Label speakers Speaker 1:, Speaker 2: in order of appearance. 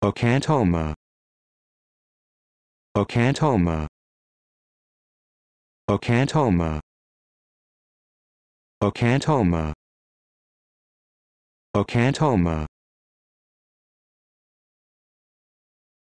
Speaker 1: Ocantoma. Ocantoma. Ocantoma. Ocantoma. Ocantoma.